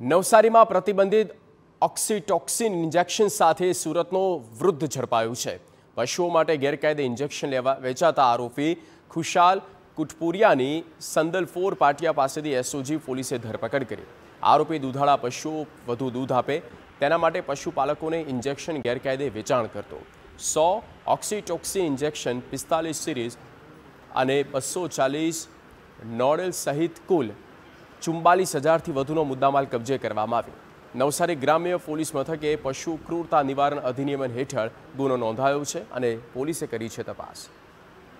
નવસારીમાં પ્રતિબંધિત ઓક્સિટોક્સિન ઇન્જેક્શન સાથે સુરતનો વૃદ્ધ ઝડપાયો છે પશુઓ માટે ગેરકાયદે ઇન્જેક્શન લેવા વેચાતા આરોપી ખુશાલ કુટપુરિયાની સંદલફોર પાટિયા પાસેથી એસઓજી પોલીસે ધરપકડ કરી આરોપી દૂધાળા પશુઓ વધુ દૂધ આપે તેના માટે પશુપાલકોને ઇન્જેક્શન ગેરકાયદે વેચાણ કરતો સો ઓક્સિટોક્સિન ઇન્જેક્શન પિસ્તાલીસ સિરીઝ અને બસો ચાલીસ નોડલ સહિત કુલ ચુમ્બાલીસ હજારથી વધુનો મુદ્દામાલ કબજે કરવામાં આવ્યો નવસારી ગ્રામ્ય પોલીસ મથકે પશુ ક્રૂરતા નિવારણ અધિનિયમ હેઠળ ગુનો નોંધાયો છે અને પોલીસે કરી છે તપાસ